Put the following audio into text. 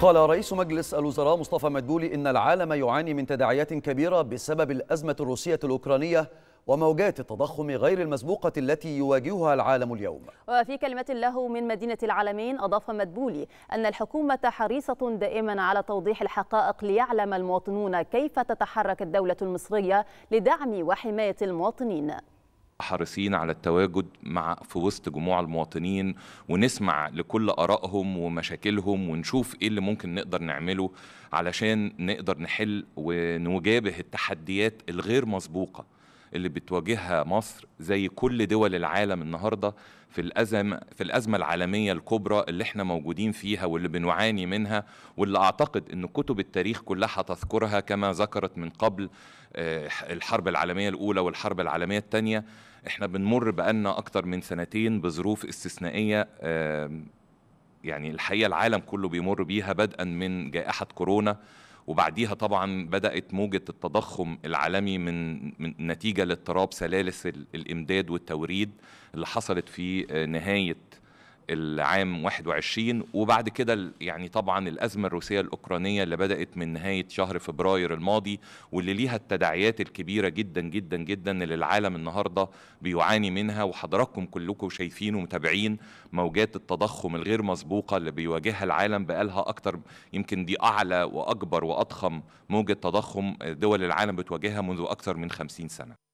قال رئيس مجلس الوزراء مصطفى مدبولي إن العالم يعاني من تداعيات كبيرة بسبب الأزمة الروسية الأوكرانية وموجات التضخم غير المسبوقة التي يواجهها العالم اليوم وفي كلمة له من مدينة العالمين أضاف مدبولي أن الحكومة حريصة دائما على توضيح الحقائق ليعلم المواطنون كيف تتحرك الدولة المصرية لدعم وحماية المواطنين حريصين على التواجد مع في وسط جموع المواطنين ونسمع لكل ارائهم ومشاكلهم ونشوف ايه اللي ممكن نقدر نعمله علشان نقدر نحل ونجابه التحديات الغير مسبوقه اللي بتواجهها مصر زي كل دول العالم النهارده في الأزمة في الأزمة العالمية الكبرى اللي احنا موجودين فيها واللي بنعاني منها واللي أعتقد أن كتب التاريخ كلها هتذكرها كما ذكرت من قبل آه، الحرب العالمية الأولى والحرب العالمية الثانية احنا بنمر بقالنا أكتر من سنتين بظروف استثنائية يعني الحقيقة العالم كله بيمر بيها بدءا من جائحة كورونا وبعديها طبعا بدات موجه التضخم العالمي من, من نتيجه لاضطراب سلالس الامداد والتوريد اللي حصلت في آه، نهايه العام 21 وبعد كده يعني طبعا الأزمة الروسية الأوكرانية اللي بدأت من نهاية شهر فبراير الماضي واللي ليها التداعيات الكبيرة جدا جدا جدا اللي العالم النهاردة بيعاني منها وحضراتكم كلكم شايفين ومتابعين موجات التضخم الغير مسبوقة اللي بيواجهها العالم بقالها أكتر يمكن دي أعلى وأكبر وأضخم موجة تضخم دول العالم بتواجهها منذ أكثر من 50 سنة